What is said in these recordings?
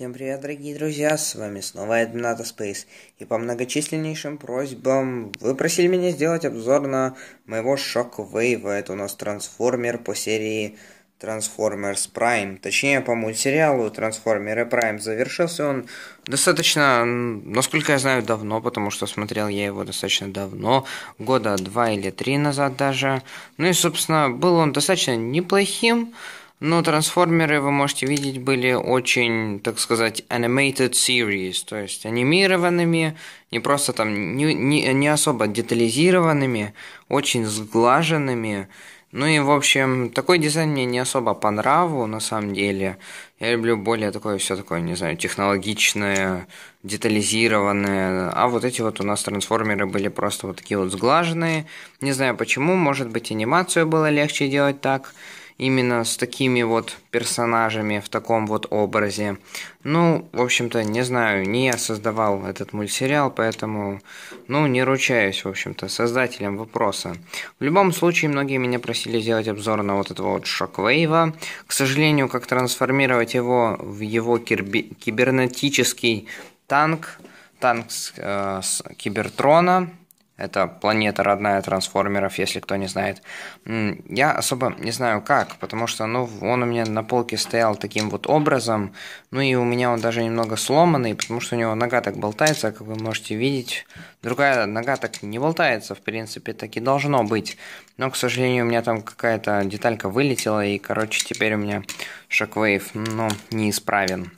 Всем привет, дорогие друзья, с вами снова Эдмината Space. И по многочисленнейшим просьбам вы просили меня сделать обзор на моего Shockwave. Это у нас трансформер по серии Transformers Prime. Точнее, по мультсериалу Трансформеры Prime. Завершился он достаточно, насколько я знаю, давно, потому что смотрел я его достаточно давно, года два или три назад даже. Ну и, собственно, был он достаточно неплохим. Но трансформеры, вы можете видеть, были очень, так сказать, animated series, то есть анимированными, не просто там, не, не, не особо детализированными, очень сглаженными. Ну и, в общем, такой дизайн мне не особо по нраву, на самом деле. Я люблю более такое все такое, не знаю, технологичное, детализированное. А вот эти вот у нас трансформеры были просто вот такие вот сглаженные. Не знаю почему, может быть, анимацию было легче делать так именно с такими вот персонажами в таком вот образе. Ну, в общем-то, не знаю, не я создавал этот мультсериал, поэтому, ну, не ручаюсь, в общем-то, создателем вопроса. В любом случае, многие меня просили сделать обзор на вот этого вот Шоквейва. К сожалению, как трансформировать его в его кирби- кибернетический танк, танк с, э, с Кибертрона – это планета родная трансформеров, если кто не знает. Я особо не знаю как, потому что ну, он у меня на полке стоял таким вот образом. Ну и у меня он даже немного сломанный, потому что у него нога так болтается, как вы можете видеть. Другая нога так не болтается, в принципе, так и должно быть. Но, к сожалению, у меня там какая-то деталька вылетела, и, короче, теперь у меня шоквейв, ну, неисправен.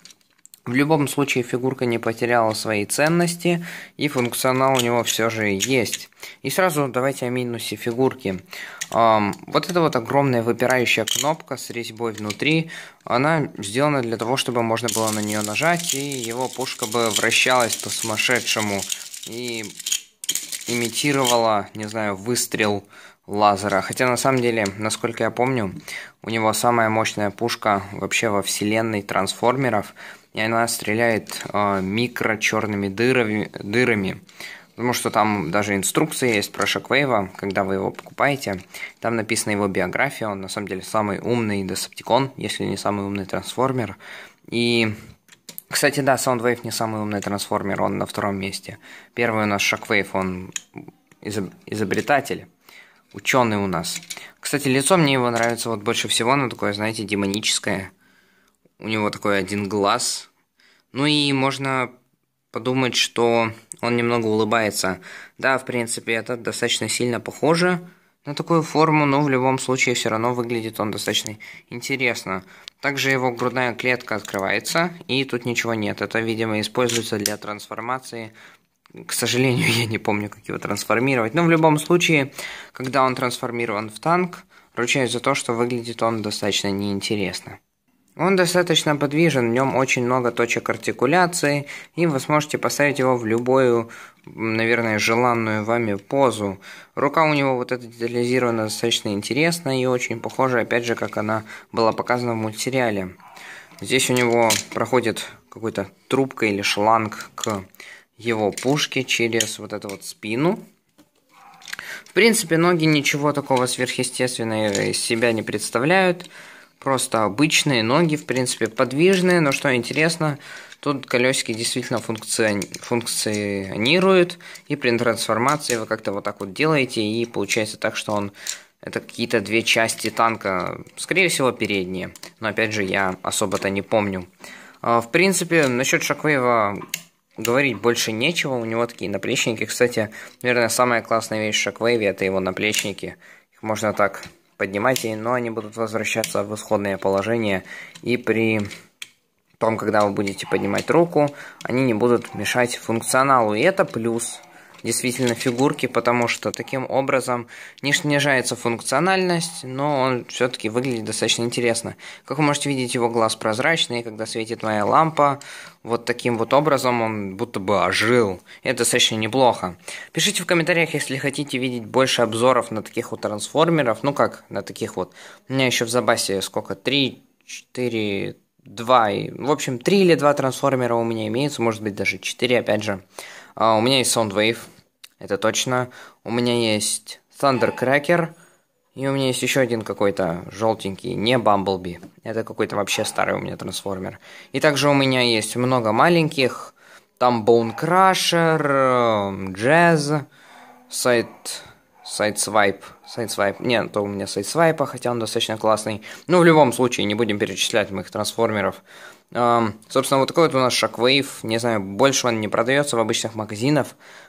В любом случае фигурка не потеряла своей ценности, и функционал у него все же есть. И сразу давайте о минусе фигурки. Эм, вот эта вот огромная выпирающая кнопка с резьбой внутри, она сделана для того, чтобы можно было на нее нажать, и его пушка бы вращалась по-сумасшедшему, и имитировала, не знаю, выстрел лазера. Хотя на самом деле, насколько я помню, у него самая мощная пушка вообще во вселенной трансформеров, и она стреляет э, микро черными дырами, дырами. Потому что там даже инструкция есть про Шоквейва, когда вы его покупаете. Там написана его биография, он на самом деле самый умный Десептикон, если не самый умный трансформер. И кстати, да, Soundwave не самый умный трансформер, он на втором месте. Первый у нас Shockwave, он изобретатель. Ученый у нас. Кстати, лицо мне его нравится вот больше всего. Оно такое, знаете, демоническое. У него такой один глаз. Ну и можно подумать, что он немного улыбается. Да, в принципе, это достаточно сильно похоже на такую форму, но в любом случае все равно выглядит он достаточно интересно. Также его грудная клетка открывается, и тут ничего нет. Это, видимо, используется для трансформации к сожалению, я не помню, как его трансформировать. Но в любом случае, когда он трансформирован в танк, ручаюсь за то, что выглядит он достаточно неинтересно. Он достаточно подвижен, в нем очень много точек артикуляции, и вы сможете поставить его в любую, наверное, желанную вами позу. Рука у него вот эта детализирована достаточно интересно и очень похожа, опять же, как она была показана в мультсериале. Здесь у него проходит какой-то трубка или шланг к его пушки через вот эту вот спину. В принципе, ноги ничего такого сверхъестественного из себя не представляют. Просто обычные ноги, в принципе, подвижные. Но что интересно, тут колесики действительно функци... функционируют. И при трансформации вы как-то вот так вот делаете. И получается так, что он... Это какие-то две части танка. Скорее всего, передние. Но опять же, я особо-то не помню. А, в принципе, насчет Шоквейва Говорить больше нечего, у него такие наплечники. Кстати, наверное, самая классная вещь в Шоквейве это его наплечники. Их можно так поднимать, но они будут возвращаться в исходное положение. И при том, когда вы будете поднимать руку, они не будут мешать функционалу. И это плюс действительно фигурки, потому что таким образом не снижается функциональность, но он все-таки выглядит достаточно интересно. Как вы можете видеть, его глаз прозрачный, когда светит моя лампа, вот таким вот образом он будто бы ожил. Это достаточно неплохо. Пишите в комментариях, если хотите видеть больше обзоров на таких вот трансформеров, ну как на таких вот. У меня еще в забасе сколько? 3, 4, два, в общем, три или два трансформера у меня имеются, может быть, даже четыре, опять же. А, у меня есть Soundwave, это точно. У меня есть Thundercracker. И у меня есть еще один какой-то желтенький, не Бамблби. Это какой-то вообще старый у меня трансформер. И также у меня есть много маленьких. Там Bone Crusher, э, Jazz, сайт сайт-свайп. Сайт-свайп. Нет, то у меня сайт-свайпа, хотя он достаточно классный. Ну, в любом случае, не будем перечислять моих трансформеров. Эм, собственно, вот такой вот у нас Shockwave. Не знаю, больше он не продается в обычных магазинах.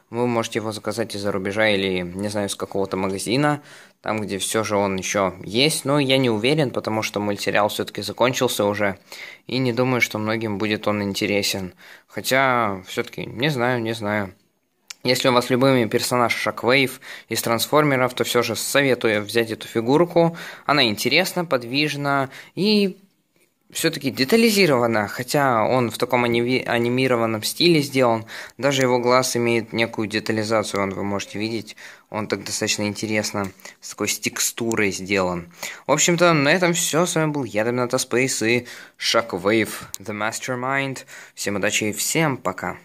Вы можете его заказать из-за рубежа или, не знаю, из какого-то магазина. Там, где все же он еще есть. Но я не уверен, потому что мультсериал все-таки закончился уже. И не думаю, что многим будет он интересен. Хотя, все-таки, не знаю, не знаю. Если у вас любимый персонаж Шаквейв из трансформеров, то все же советую взять эту фигурку. Она интересна, подвижна и все-таки детализирована, хотя он в таком ани- анимированном стиле сделан, даже его глаз имеет некую детализацию, он вы можете видеть, он так достаточно интересно с такой с текстурой сделан. В общем-то, на этом все, с вами был я, Дабната Спейс и Shockwave, The Mastermind. Всем удачи и всем пока!